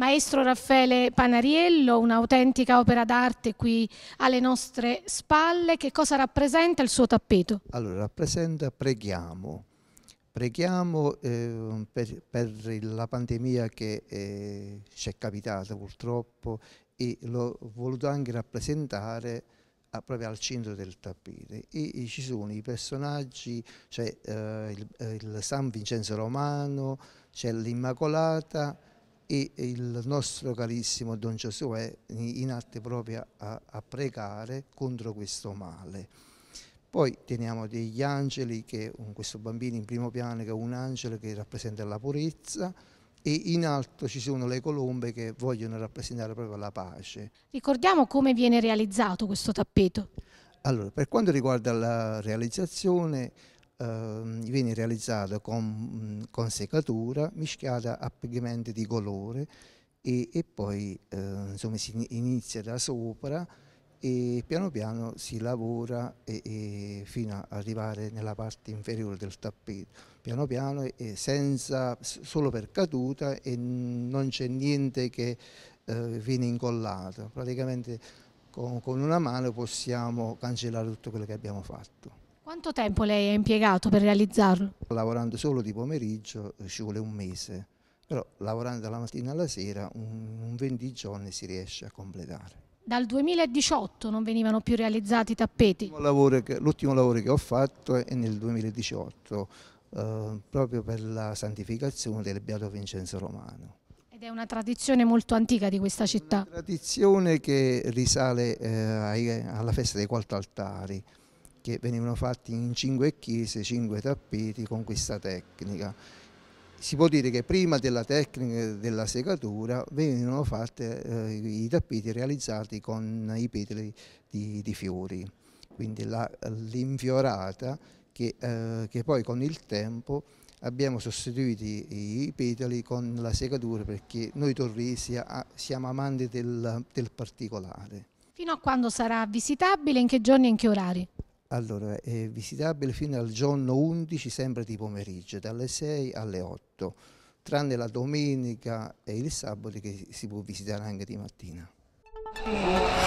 maestro Raffaele Panariello, un'autentica opera d'arte qui alle nostre spalle. Che cosa rappresenta il suo tappeto? Allora, rappresenta Preghiamo. Preghiamo eh, per, per, la pandemia che eh, ci è capitata purtroppo e l'ho voluto anche rappresentare a, ah, proprio al centro del tappeto. E, e ci sono i personaggi, c'è cioè, eh, il, eh, il San Vincenzo Romano, c'è l'Immacolata, e il nostro carissimo Don Giosuè in arte proprio a, a pregare contro questo male. Poi teniamo degli angeli, che, questo bambino in primo piano che è un angelo che rappresenta la purezza, e in alto ci sono le colombe che vogliono rappresentare proprio la pace. Ricordiamo come viene realizzato questo tappeto. Allora, per quanto riguarda la realizzazione, Ehm, viene realizzato con, con, secatura mischiata a pigmenti di colore e, e poi ehm, insomma, si inizia da sopra e piano piano si lavora e, e fino ad arrivare nella parte inferiore del tappeto, piano piano e senza, solo per caduta e non c'è niente che eh, viene incollato, praticamente con, con una mano possiamo cancellare tutto quello che abbiamo fatto. Quanto tempo lei ha impiegato per realizzarlo? Lavorando solo di pomeriggio eh, ci vuole un mese, però lavorando dalla mattina alla sera un 20 giorni si riesce a completare. Dal 2018 non venivano più realizzati i tappeti? L'ultimo lavoro che ho fatto è nel 2018, eh, proprio per la santificazione del Beato Vincenzo Romano. Ed è una tradizione molto antica di questa città? Una tradizione che risale eh, alla festa dei quattro altari che venivano fatti in cinque chiese, cinque tappeti con questa tecnica. Si può dire che prima della tecnica della segatura venivano fatti eh, i tappeti realizzati con i petali di, di fiori, quindi l'infiorata che, eh, che poi con il tempo abbiamo sostituito i petali con la segatura perché noi torresi siamo amanti del, del particolare. Fino a quando sarà visitabile? In che giorni e in che orari? Allora, è visitabile fino al giorno 11, sempre di pomeriggio, dalle 6 alle 8, tranne la domenica e il sabato che si può visitare anche di mattina.